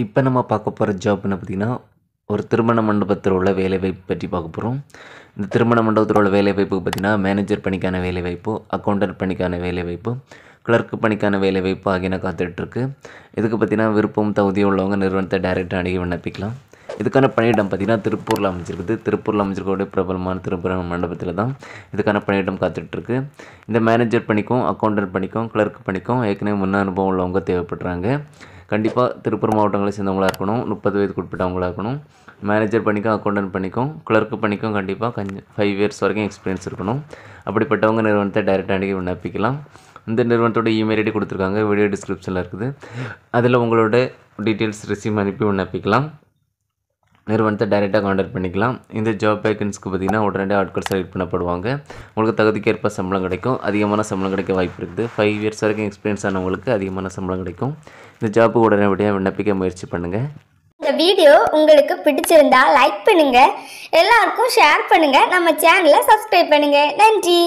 இப்போ நம்ம பார்க்க போகிற ஜாப் என்ன பார்த்திங்கன்னா ஒரு திருமண மண்டபத்தில் உள்ள வேலைவாய்ப்பு பற்றி பார்க்க போகிறோம் இந்த திருமண மண்டபத்தில் உள்ள வேலைவாய்ப்பு பார்த்திங்கன்னா மேனேஜர் பணிக்கான வேலைவாய்ப்பு அக்கௌண்டன்ட் பணிக்கான வேலைவாய்ப்பு கிளர்க்கு பணிக்கான வேலைவாய்ப்பு ஆகியன காத்துட்ருக்கு இதுக்கு பார்த்திங்கன்னா விருப்பம் தகுதி உள்ளவங்க நிறுவனத்தை டைரெக்டாக அணுகி விண்ணப்பிக்கலாம் இதுக்கான பணியிடம் பார்த்திங்கன்னா திருப்பூரில் அமைச்சிருக்குது திருப்பூரில் அமைச்சிருக்கக்கூடிய பிரபலமான திருப்பூர் மண்டபத்தில் தான் இதுக்கான பணியிடம் காத்துட்ருக்கு இந்த மேனேஜர் பணிக்கும் அக்கௌண்டன்ட் பணிக்கும் கிளர்க்கு பணிக்கும் ஏற்கனவே முன்னனுபவம் அனுபவம் உள்ளவங்க தேவைப்படுறாங்க கண்டிப்பாக திருப்பூர் மாவட்டங்களை சேர்ந்தவங்களாக இருக்கணும் முப்பது வயதுக்கு உட்பட்டவங்களாக இருக்கணும் மேனேஜர் பண்ணிக்கும் அக்கௌண்டன்ட் பண்ணிக்கும் கிளர்க்கு பண்ணிக்கும் கண்டிப்பாக கஞ்சி ஃபைவ் இயர்ஸ் வரைக்கும் எக்ஸ்பீரியன்ஸ் இருக்கணும் அப்படிப்பட்டவங்க நிறுவனத்தை டைரெக்டாக அணுகி விண்ணப்பிக்கலாம் இந்த நிறுவனத்தோட இமெயில் ஐடி கொடுத்துருக்காங்க வீடியோ டிஸ்கிரிப்ஷனில் இருக்குது அதில் உங்களோட டீட்டெயில்ஸ் ரிசீவ் அனுப்பி விண்ணப்பிக்கலாம் நிறுவனத்தை டைரெக்டாக காண்டாக்ட் பண்ணிக்கலாம் இந்த ஜாப் வேக்கன்ஸ்க்கு பார்த்திங்கன்னா உடனடியாக ஆட்கள் செலக்ட் பண்ணப்படுவாங்க உங்களுக்கு தகுதிக்கேற்ப சம்பளம் கிடைக்கும் அதிகமான சம்பளம் கிடைக்க வாய்ப்பு இருக்குது ஃபைவ் இயர்ஸ் வரைக்கும் எக்ஸ்பீரியன்ஸ் ஆனவங்களுக்கு அதிகமான சம்பளம் கிடைக்கும் இந்த ஜாப்புக்கு உடனடியாக விண்ணப்பிக்க முயற்சி பண்ணுங்கள் இந்த வீடியோ உங்களுக்கு பிடிச்சிருந்தா லைக் பண்ணுங்கள் எல்லாருக்கும் ஷேர் பண்ணுங்கள் நம்ம சேனலை சப்ஸ்கிரைப் பண்ணுங்கள் நன்றி